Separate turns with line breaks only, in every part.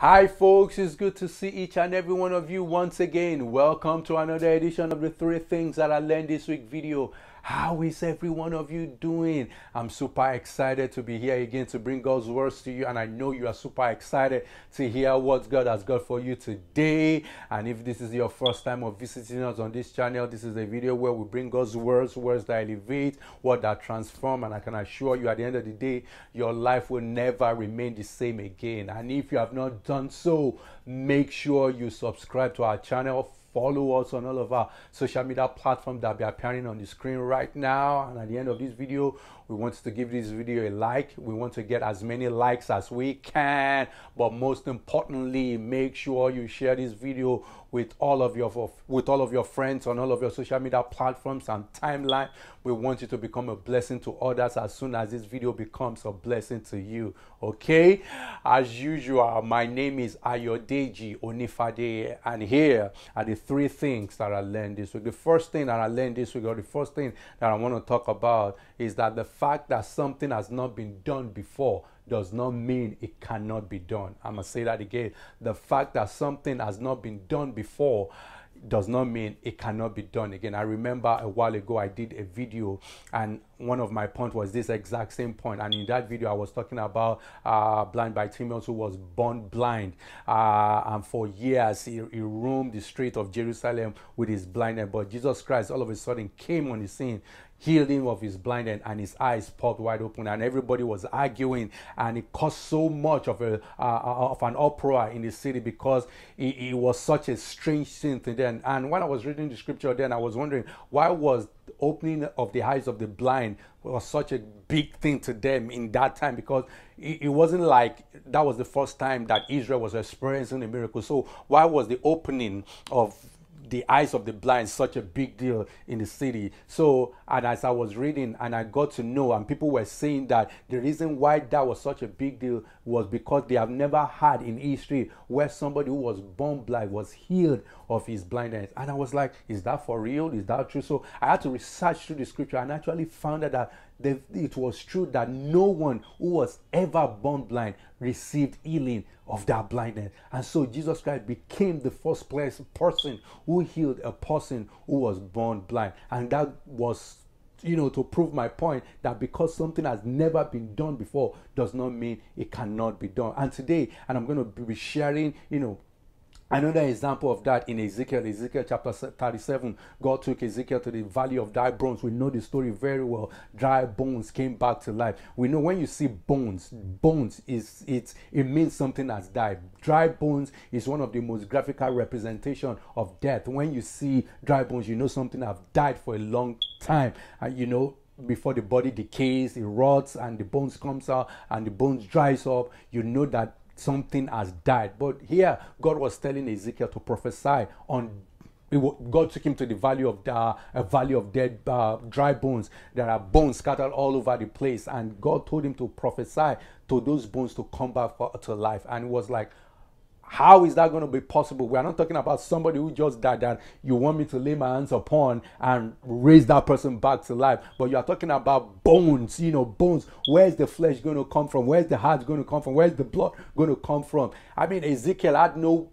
Hi folks, it's good to see each and every one of you once again. Welcome to another edition of the three things that I learned this week video. How is every one of you doing? I'm super excited to be here again to bring God's words to you. And I know you are super excited to hear what God has got for you today. And if this is your first time of visiting us on this channel, this is a video where we bring God's words, words that elevate, words that transform. And I can assure you at the end of the day, your life will never remain the same again. And if you have not done so, make sure you subscribe to our channel follow us on all of our social media platforms that be appearing on the screen right now. And at the end of this video, we want to give this video a like. We want to get as many likes as we can. But most importantly, make sure you share this video with all of your with all of your friends on all of your social media platforms and timeline. We want you to become a blessing to others as soon as this video becomes a blessing to you. Okay? As usual, my name is Ayodeji Onifade, and here are the three things that I learned this week. The first thing that I learned this week, or the first thing that I want to talk about, is that the fact that something has not been done before does not mean it cannot be done. I'm going to say that again. The fact that something has not been done before does not mean it cannot be done again. I remember a while ago I did a video, and one of my points was this exact same point. And in that video, I was talking about uh, blind by Timothy, who was born blind, uh, and for years he, he roamed the street of Jerusalem with his blindness. But Jesus Christ, all of a sudden, came on the scene healed him of his blindness and his eyes popped wide open and everybody was arguing and it caused so much of a uh, uh of an uproar in the city because it, it was such a strange thing then and when i was reading the scripture then i was wondering why was opening of the eyes of the blind was such a big thing to them in that time because it, it, wasn't like that was the first time that Israel was experiencing a miracle. So why was the opening of the eyes of the blind such a big deal in the city. So, and as I was reading and I got to know, and people were saying that the reason why that was such a big deal was because they have never had in history where somebody who was born blind was healed of his blindness. And I was like, is that for real? Is that true? So I had to research through the scripture and actually found out that the, it was true that no one who was ever born blind received healing of that blindness. And so Jesus Christ became the first place, person who healed a person who was born blind. And that was you know to prove my point that because something has never been done before does not mean it cannot be done and today and i'm going to be sharing you know Another example of that in Ezekiel, Ezekiel chapter 37, God took Ezekiel to the valley of dry bones. We know the story very well. Dry bones came back to life. We know when you see bones, bones is it it means something has died. Dry bones is one of the most graphical representation of death. When you see dry bones, you know something have died for a long time. And you know, before the body decays, it rots, and the bones comes out, and the bones dries up, you know that something has died. But here, God was telling Ezekiel to prophesy on. God took him to the valley of uh, a valley of dead uh, dry bones. There are bones scattered all over the place, and God told him to prophesy to those bones to come back for, to life. And it was like, how is that going to be possible? We are not talking about somebody who just died that you want me to lay my hands upon and raise that person back to life. But you are talking about bones, you know, bones. Where's the flesh going to come from? Where's the heart going to come from? Where's the blood going to come from? I mean, Ezekiel had no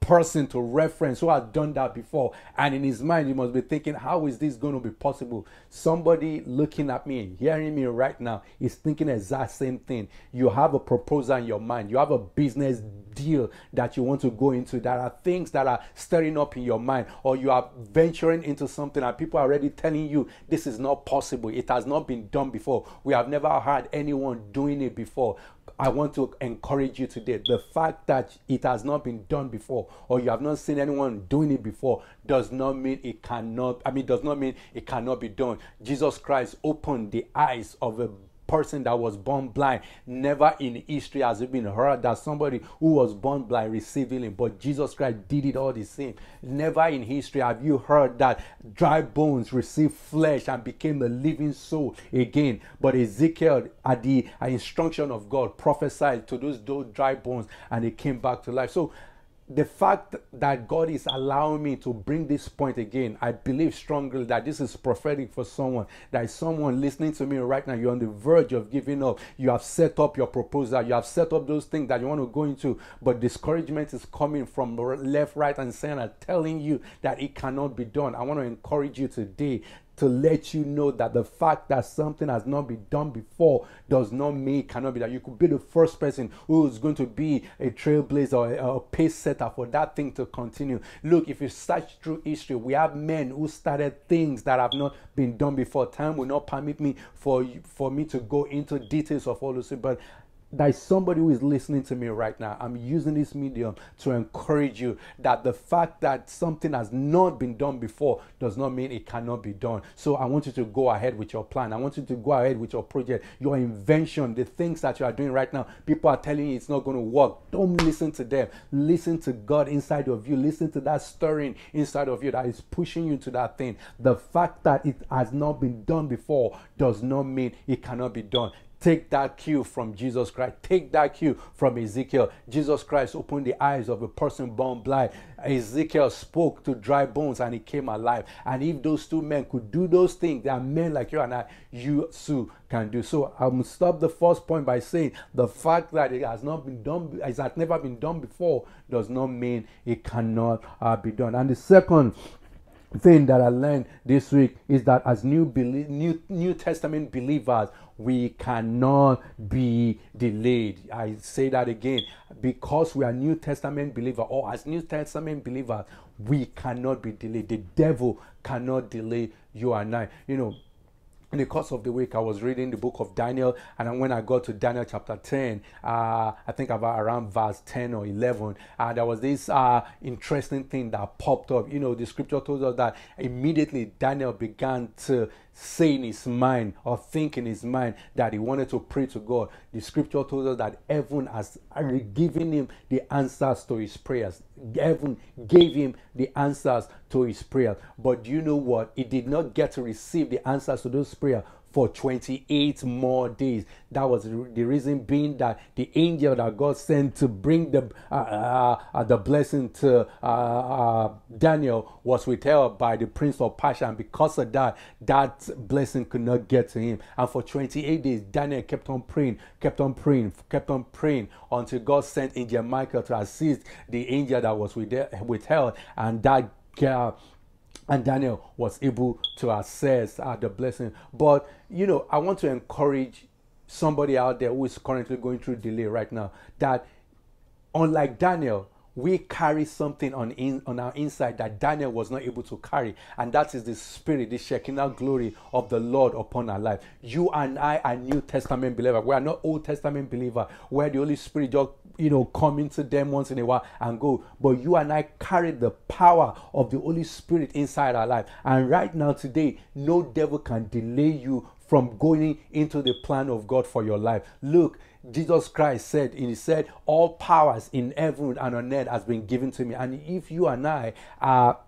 person to reference who had done that before. And in his mind, he must be thinking, how is this going to be possible? Somebody looking at me and hearing me right now is thinking exact same thing. You have a proposal in your mind, you have a business deal that you want to go into. There are things that are stirring up in your mind, or you are venturing into something that people are already telling you this is not possible. It has not been done before. We have never had anyone doing it before. I want to encourage you today. The fact that it has not been done before, or you have not seen anyone doing it before, does not mean it cannot. I mean, does not mean it cannot be done. Jesus Christ opened the eyes of a person that was born blind. Never in history has it been heard that somebody who was born blind received healing, but Jesus Christ did it all the same. Never in history have you heard that dry bones received flesh and became a living soul again. But Ezekiel, at the instruction of God, prophesied to those, those dry bones and they came back to life. So the fact that God is allowing me to bring this point again, I believe strongly that this is prophetic for someone. That is someone listening to me right now. You're on the verge of giving up. You have set up your proposal. You have set up those things that you want to go into, but discouragement is coming from left, right, and center, telling you that it cannot be done. I want to encourage you today to let you know that the fact that something has not been done before does not mean cannot be that you could be the first person who is going to be a trailblazer or a, a pace setter for that thing to continue. Look, if you search through history, we have men who started things that have not been done before. Time will not permit me for for me to go into details of all this, but that somebody who is listening to me right now. I'm using this medium to encourage you that the fact that something has not been done before does not mean it cannot be done. So I want you to go ahead with your plan. I want you to go ahead with your project, your invention, the things that you are doing right now. People are telling you it's not going to work. Don't listen to them. Listen to God inside of you. Listen to that stirring inside of you that is pushing you to that thing. The fact that it has not been done before does not mean it cannot be done. Take that cue from Jesus Christ. Take that cue from Ezekiel. Jesus Christ opened the eyes of a person born blind. Ezekiel spoke to dry bones and he came alive. And if those two men could do those things, that men like you and I, you too can do. So I'm stop the first point by saying the fact that it has not been done, it has never been done before, does not mean it cannot uh, be done. And the second thing that I learned this week is that as new believe, new New Testament believers, we cannot be delayed. I say that again because we are New Testament believer or as New Testament believers, we cannot be delayed. The devil cannot delay you and I. You know, in the course of the week, I was reading the book of Daniel, and when I got to Daniel chapter 10, uh, I think about around verse 10 or 11, uh, there was this uh, interesting thing that popped up. You know, the scripture told us that immediately Daniel began to say in his mind or think in his mind that he wanted to pray to God. The scripture told us that heaven has given him the answers to his prayers heaven gave him the answers to his prayer. But you know what? He did not get to receive the answers to those prayer for 28 more days. That was the reason being that the angel that God sent to bring the uh, uh, uh the blessing to uh, uh, Daniel was withheld by the prince of Persia, and because of that, that blessing could not get to him. And for 28 days, Daniel kept on praying, kept on praying, kept on praying until God sent angel Michael to assist the angel that was withheld, and that. Uh, and Daniel was able to access uh, ah, the blessing. But you know, I want to encourage somebody out there who is currently going through delay right now that, unlike Daniel, we carry something on in, on our inside that Daniel was not able to carry, and that is the spirit, the Shekinah glory of the Lord upon our life. You and I are New Testament believer. We are not Old Testament believer where the Holy Spirit just you know, coming to them once in a while and go. But you and I carry the power of the Holy Spirit inside our life. And right now, today, no devil can delay you from going into the plan of God for your life. Look, Jesus Christ said, He said, All powers in heaven and on earth has been given to me. And if you and I are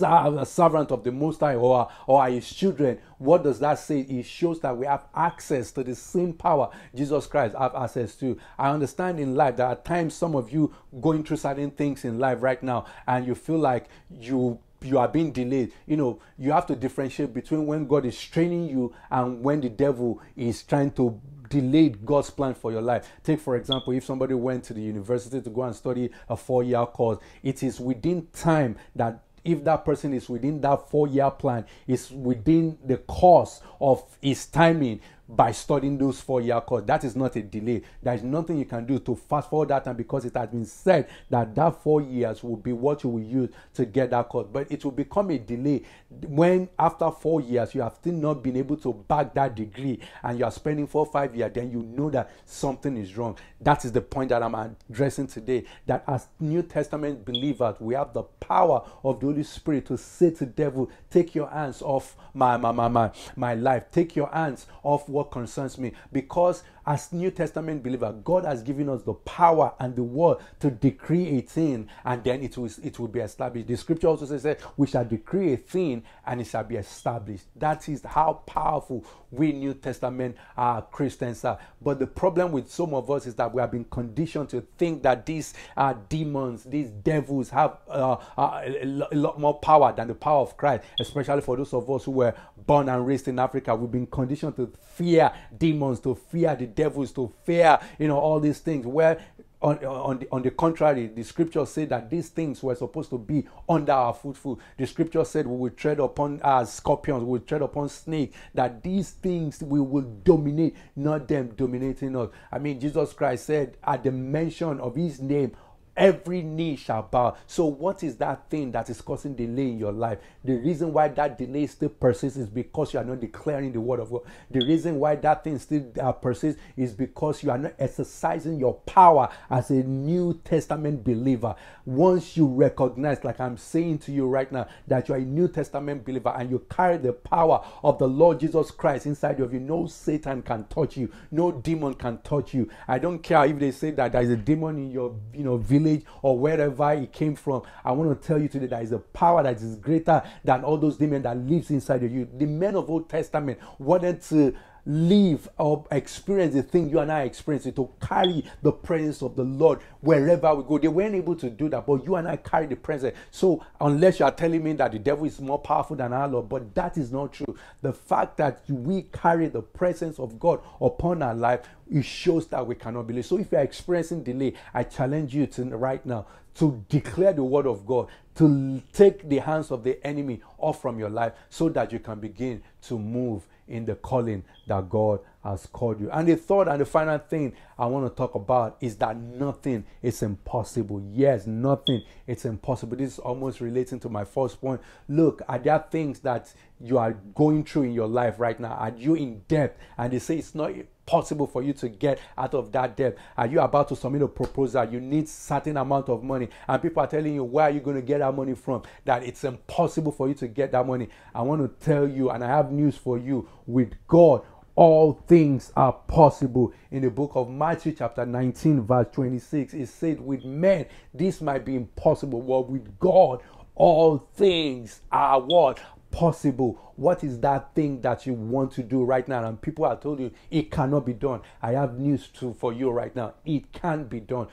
a servant of the Most High or, or his children. What does that say? It shows that we have access to the same power Jesus Christ have access to. I understand in life there are times some of you going through certain things in life right now, and you feel like you you are being delayed. You know, you have to differentiate between when God is training you and when the devil is trying to delayed God's plan for your life. Take, for example, if somebody went to the university to go and study a four year course, it is within time that if that person is within that four year plan, is within the course of his timing, by studying those four year course. That is not a delay. There is nothing you can do to fast forward that time because it has been said that that four years will be what you will use to get that course. But it will become a delay when after four years you have still not been able to back that degree and you are spending four five years, then you know that something is wrong. That is the point that I'm addressing today. That as New Testament believers, we have the power of the Holy Spirit to say to devil, take your hands off my my my my, my life. Take your hands off what what concerns me because as New Testament believer, God has given us the power and the word to decree a thing and then it will, it will be established. The scripture also says that we shall decree a thing and it shall be established. That is how powerful we New Testament uh, Christians are. But the problem with some of us is that we have been conditioned to think that these uh, demons, these devils have uh, uh, a lot more power than the power of Christ, especially for those of us who were born and raised in Africa. We've been conditioned to fear demons, to fear the devil is to fear, you know, all these things. Where on, on, the, on the contrary, the scripture said that these things were supposed to be under our footfall. The scripture said we will tread upon as uh, scorpions, we will tread upon snakes, that these things we will dominate, not them dominating us. I mean, Jesus Christ said at the mention of his name, every knee shall bow. So, what is that thing that is causing delay in your life? The reason why that delay still persists is because you are not declaring the word of God. The reason why that thing still uh, persists is because you are not exercising your power as a New Testament believer. Once you recognize, like I'm saying to you right now, that you are a New Testament believer and you carry the power of the Lord Jesus Christ inside of you, no Satan can touch you, no demon can touch you. I don't care if they say that there is a demon in your you know village lineage or wherever it came from. I want to tell you today that is a power that is greater than all those demons that lives inside of you. The men of Old Testament wanted to live or experience the thing you and I experience it, to carry the presence of the Lord wherever we go. They weren't able to do that, but you and I carry the presence. So, unless you are telling me that the devil is more powerful than our Lord, but that is not true. The fact that we carry the presence of God upon our life, it shows that we cannot believe. So, if you are experiencing delay, I challenge you to right now to declare the word of God, to take the hands of the enemy off from your life so that you can begin to move in the calling that God has called you. And the third and the final thing I want to talk about is that nothing is impossible. Yes, nothing is impossible. This is almost relating to my first point. Look, are there things that you are going through in your life right now? Are you in debt? And they say it's not possible for you to get out of that debt. Are you about to submit a proposal? You need certain amount of money, and people are telling you where are you going to get that money from? That it's impossible for you to get that money. I want to tell you, and I have news for you. With God, all things are possible. In the book of Matthew, chapter 19, verse 26, it said, With men, this might be impossible, but with God, all things are what? Possible what is that thing that you want to do right now? And people have told you it cannot be done. I have news to, for you right now. It can be done.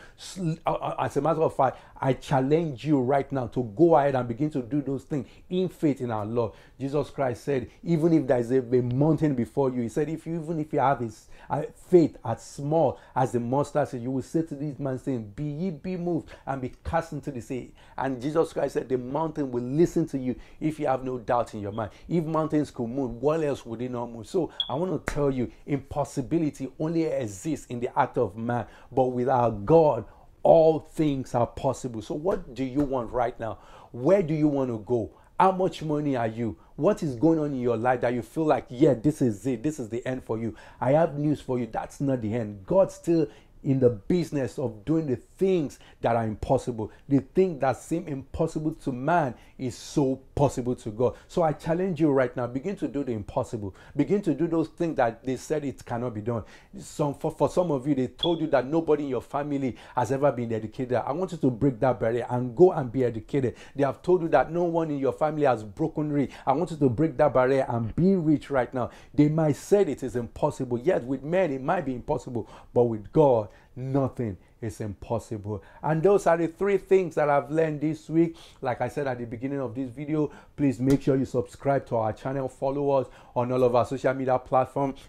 Uh, uh, as a matter of fact, I challenge you right now to go ahead and begin to do those things in faith in our Lord. Jesus Christ said, even if there is a, a mountain before you, he said, if you even if you have this faith as small as the mustard seed, you will say to this man saying, Be ye be moved and be cast into the sea. And Jesus Christ said, The mountain will listen to you if you have no doubt in your mind. If mountains could move, what else would it not move? So I want to tell you, impossibility only exists in the act of man, but without God, all things are possible. So what do you want right now? Where do you want to go? How much money are you? What is going on in your life that you feel like, yeah, this is it, this is the end for you? I have news for you. That's not the end. God still in the business of doing the things that are impossible. The thing that seem impossible to man is so possible to God. So I challenge you right now, begin to do the impossible. Begin to do those things that they said it cannot be done. Some for, for some of you, they told you that nobody in your family has ever been educated. I want you to break that barrier and go and be educated. They have told you that no one in your family has broken rich. I want you to break that barrier and be rich right now. They might say it is impossible. Yet with men it might be impossible, but with God nothing is impossible. And those are the three things that I've learned this week. Like I said at the beginning of this video, please make sure you subscribe to our channel, follow us on all of our social media platforms.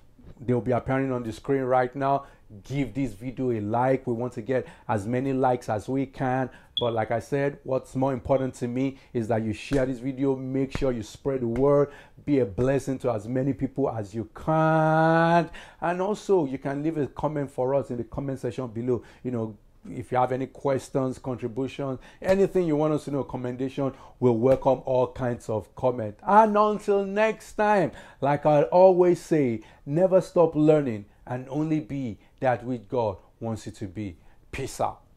They'll be appearing on the screen right now give this video a like we want to get as many likes as we can but like i said what's more important to me is that you share this video make sure you spread the word be a blessing to as many people as you can and also you can leave a comment for us in the comment section below you know if you have any questions, contributions, anything you want us to know, commendation, we'll welcome all kinds of comment. And until next time, like I always say, never stop learning and only be that which God wants you to be. Peace out.